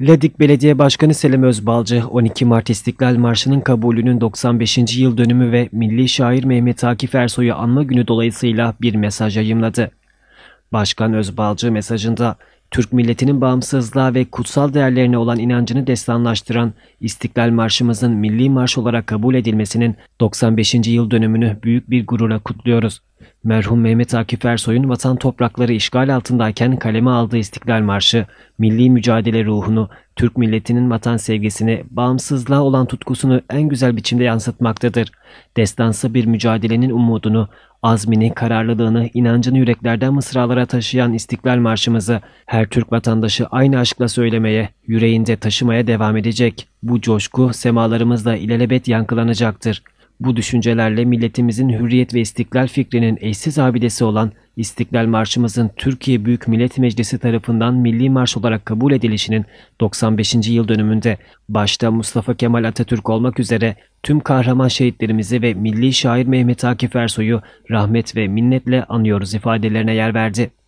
Ledik Belediye Başkanı Selim Özbalcı, 12 Mart İstiklal Marşı'nın kabulünün 95. yıl dönümü ve milli şair Mehmet Akif Ersoy'u anma günü dolayısıyla bir mesaj yayımladı. Başkan Özbalcı mesajında Türk milletinin bağımsızlığa ve kutsal değerlerine olan inancını destanlaştıran İstiklal Marşımızın milli marş olarak kabul edilmesinin 95. yıl dönümünü büyük bir gururla kutluyoruz. Merhum Mehmet Akif Ersoy'un vatan toprakları işgal altındayken kaleme aldığı İstiklal Marşı, milli mücadele ruhunu, Türk milletinin vatan sevgisini, bağımsızlığa olan tutkusunu en güzel biçimde yansıtmaktadır. Destansı bir mücadelenin umudunu, azmini, kararlılığını, inancını yüreklerden mısralara taşıyan İstiklal Marşımızı her Türk vatandaşı aynı aşkla söylemeye, yüreğinde taşımaya devam edecek. Bu coşku semalarımızda ilelebet yankılanacaktır. Bu düşüncelerle milletimizin hürriyet ve istiklal fikrinin eşsiz abidesi olan İstiklal Marşımızın Türkiye Büyük Millet Meclisi tarafından milli marş olarak kabul edilişinin 95. yıl dönümünde başta Mustafa Kemal Atatürk olmak üzere tüm kahraman şehitlerimizi ve milli şair Mehmet Akif Ersoy'u rahmet ve minnetle anıyoruz ifadelerine yer verdi.